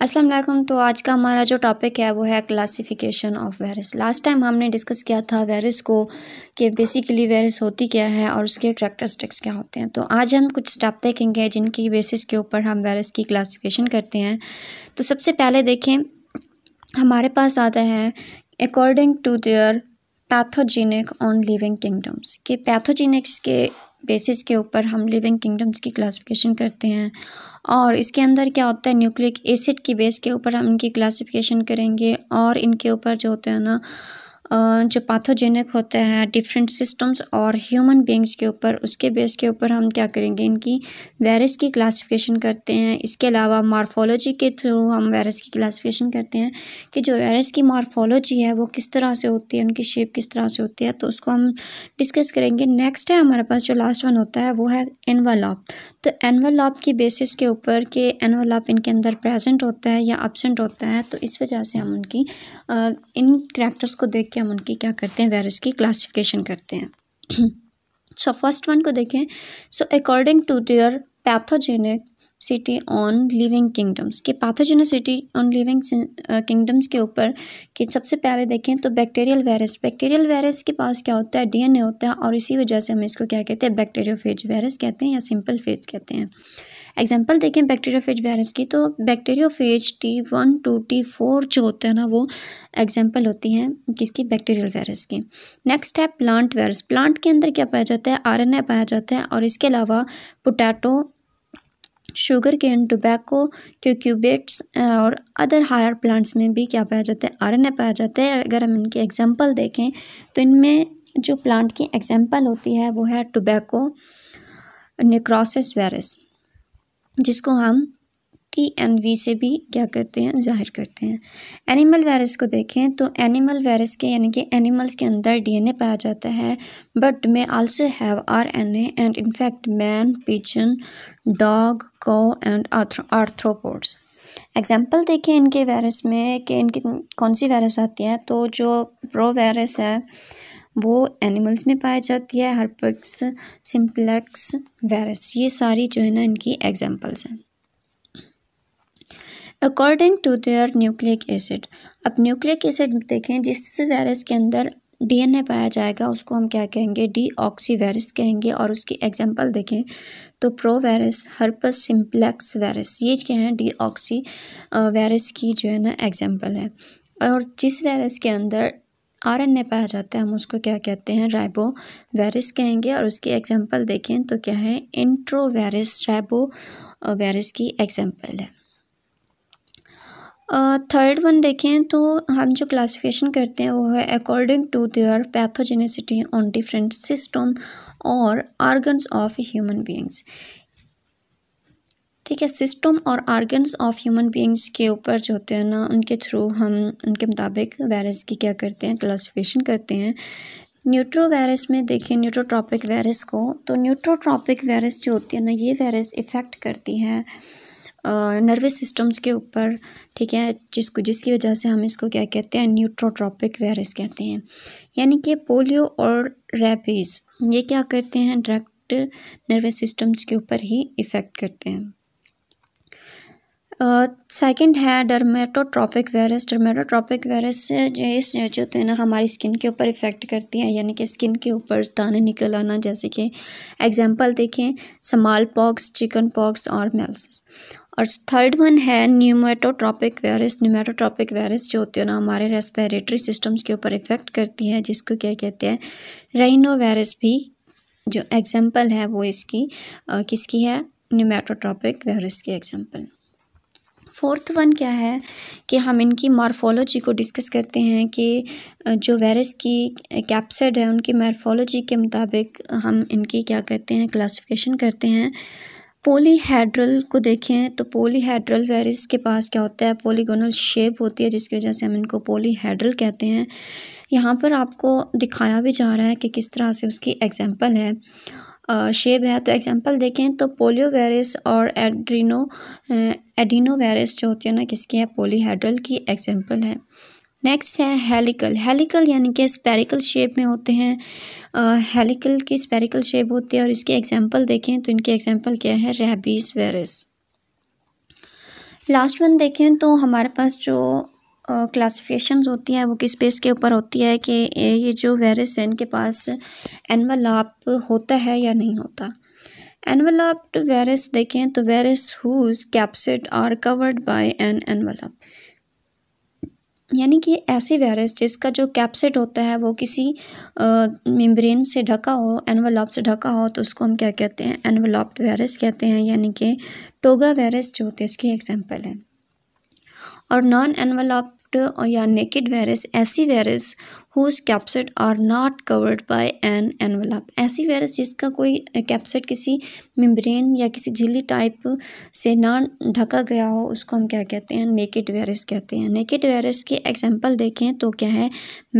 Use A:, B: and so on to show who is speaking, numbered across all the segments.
A: अस्सलाम वालेकुम तो आज का हमारा जो टॉपिक है वो है classification of virus last time हमने डिस्कस किया था वायरस को कि बेसिकली वायरस होती क्या है और उसके करेक्टरिस्टिक्स क्या होते हैं तो आज हम कुछ स्टेप देखेंगे जिनकी बेसिस के ऊपर हम वायरस की क्लासिफिकेशन करते हैं तो सबसे पहले देखें हमारे पास आता है according to their pathogenic on living kingdoms कि पैथोजीनिक्स के बेसिस के ऊपर हम लिविंग किंगडम्स की क्लासिफिकेशन करते हैं और इसके अंदर क्या होता है न्यूक्लिक एसिड की बेस के ऊपर हम इनकी क्लासिफिकेशन करेंगे और इनके ऊपर जो होते हैं ना जो पाथोजेनिक होते हैं डिफरेंट सिस्टम्स और ह्यूमन बींग्स के ऊपर उसके बेस के ऊपर हम क्या करेंगे इनकी वायरस की क्लासिफिकेशन करते हैं इसके अलावा मार्फोलॉजी के थ्रू हम वायरस की क्लासिफिकेशन करते हैं कि जो वायरस की मार्फोलॉजी है वो किस तरह से होती है उनकी शेप किस तरह से होती है तो उसको हम डिस्कस करेंगे नेक्स्ट है हमारे पास जो लास्ट वन होता है वो है एनवालॉप तो एनवालॉप की बेसिस के ऊपर कि एनवालॉप इनके अंदर प्रेजेंट होता है या एबसेंट होता है तो इस वजह से हम उनकी इन करैक्टर्स को देख के हम उनकी क्या करते हैं वायरस की क्लासिफिकेशन करते हैं सो फर्स्ट वन को देखें so according to their pathogenicity on living kingdoms कि पैथोजेनिसिटी ऑन लिविंग किंगडम्स के ऊपर कि सबसे पहले देखें तो बैक्टीरियल वायरस बैक्टीरियल वायरस के पास क्या होता है डीएनए होता है और इसी वजह से हम इसको क्या कहते हैं बैक्टीरियोफेज वायरस कहते हैं या सिंपल फेज कहते हैं एग्जांपल देखें बैक्टीरियोफेज वायरस की तो bacteriophage T one two T four जो होते हैं ना वो एग्जांपल होती हैं किसकी बैक्टीरियल वायरस की नेक्स्ट है प्लांट वायरस प्लांट के अंदर क्या पाया जाता है ए पाया जाता है और इसके अलावा potato sugarcane tobacco cucurbits और अदर हायर प्लांट्स में भी क्या पाया जाता है आरएनए पाया जाता है अगर हम इनके एग्जांपल देखें तो इनमें जो प्लांट की एग्जांपल होती है वो है टोबैको नेक्रोसिस वायरस जिसको हम टी एन वी से भी क्या करते हैं जाहिर करते हैं एनिमल वायरस को देखें तो एनिमल वायरस के यानी कि एनिमल्स के अंदर डीएनए पाया जाता है but may also have R N and in fact man pigeon dog को एंड आर्थ्रोपोड्स एग्जाम्पल देखें इनके वायरस में कि इनकी कौन सी वायरस आती है तो जो प्रो वायरस है वो एनिमल्स में पाई जाती है हर्पक्स सिंप्लेक्स वायरस ये सारी जो है ना इनकी एग्जांपल्स हैं according to their nucleic acid अब न्यूक्लिक एसिड देखें जिस वायरस के अंदर डीएनए पाया जाएगा उसको हम क्या कहेंगे डी ऑक्सी वायरस कहेंगे और उसकी एग्जांपल देखें तो pro virus herpes simplex virus ये क्या है डी ऑक्सी वायरस की जो है ना एग्जांपल है और जिस वायरस के अंदर आर ए पाया जाता है हम उसको क्या कहते हैं राइबो वायरस कहेंगे और उसकी एग्जांपल देखें तो क्या है इंट्रो वायरस राइबो वायरस की एग्जांपल है थर्ड uh, वन देखें तो हम जो क्लासिफिकेशन करते हैं वो है according to their pathogenicity on different system और ऑर्गन्स ऑफ ह्यूमन बींग्स ठीक है सिस्टम और आर्गन्स ऑफ ह्यूमन बींग्स के ऊपर जो होते हैं ना उनके थ्रू हम उनके मुताबिक वायरस की क्या करते हैं क्लासिफिकेशन करते हैं न्यूट्रो वायरस में देखें न्यूट्रोट्रॉपिक वायरस को तो न्यूट्रोट्रॉपिक वायरस जो होती है ना ये वायरस इफ़ेक्ट करती है नर्वस सिस्टम्स के ऊपर ठीक है जिसको जिसकी वजह से हम इसको क्या कहते हैं न्यूट्रोट्रॉपिक वायरस कहते हैं यानी कि पोलियो और रेबीज़ ये क्या करते हैं डायरेक्ट नर्वस सिस्टम्स के ऊपर ही इफ़ेक्ट करते हैं सेकंड है डर्मेटोट्रॉपिक वायरस डर्मेटोट्रॉपिक वायरस इस जो तो है ना हमारी स्किन के ऊपर इफ़ेक्ट करती है यानी कि स्किन के ऊपर दाने निकल आना जैसे कि एग्जांपल देखें समाल पॉक्स चिकन पॉक्स और मेल्सिस और थर्ड वन है न्यूमेटोट्रॉपिक वायरस न्यूमेटोट्रॉपिक वायरस जो होती है ना हमारे रेस्पिरेटरी सिस्टम्स के ऊपर इफ़ेक्ट करती है जिसको क्या कहते हैं रेनो वायरस भी जो एग्ज़ाम्पल है वो इसकी आ, किसकी है न्यूमेटोट्रॉपिक वायरस की एग्ज़ाम्पल फोर्थ वन क्या है कि हम इनकी मॉर्फोलॉजी को डिस्कस करते हैं कि जो वायरस की कैप्सड है उनकी मॉर्फोलॉजी के मुताबिक हम इनकी क्या करते हैं क्लासिफिकेशन करते हैं पोलीहेड्रल को देखें तो पोलीहेड्रल वायरस के पास क्या होता है पोलीगोनल शेप होती है जिसकी वजह से हम इनको पोलीहेड्रल कहते हैं यहाँ पर आपको दिखाया भी जा रहा है कि किस तरह से उसकी एग्जाम्पल है शेप है तो एग्जांपल देखें तो पोलियो वायरस और एड्रीनो एडिनो वायरस जो होती है ना किसकी है पोलीहाइड्रल की एग्जांपल है नेक्स्ट है हेलिकल हेलिकल यानी कि स्पेरिकल शेप में होते हैं हेलिकल की स्पेरिकल शेप होती है और इसके एग्जांपल देखें तो इनके एग्जांपल क्या है रेबीज वायरस लास्ट वन देखें तो हमारे पास जो क्लासिफिकेशंस होती हैं वो किस बेस के ऊपर होती है कि ये जो वायरस है इनके पास एनवलाप होता है या नहीं होता एनवलाप्ड वायरस देखें तो virus whose capsid are covered by an envelope यानी कि ऐसे वायरस जिसका जो कैप्सिड होता है वो किसी मेम्ब्रेन से ढका हो एनवलाप से ढका हो तो उसको हम क्या कहते हैं एनवलाप्ड वायरस कहते हैं यानी कि टोगा वायरस जो होते हैं इसकी एग्जाम्पल है और नॉन एनवलॉप्ड या नेकेड वायरस ऐसी virus whose capsid are not covered by an envelope ऐसी वायरस जिसका कोई कैप्सड किसी मेम्ब्रेन या किसी झिल्ली टाइप से ना ढका गया हो उसको हम क्या कहते हैं नेकेड वायरस कहते हैं नेकेड वायरस के एग्जांपल देखें तो क्या है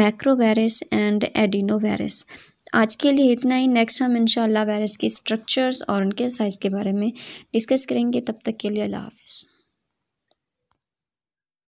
A: macro virus and adeno virus आज के लिए इतना ही नेक्स्ट हम इंशाल्लाह वायरस की स्ट्रक्चर्स और उनके साइज़ के बारे में डिस्कस करेंगे तब तक के लिए अल्लाह हाफिज़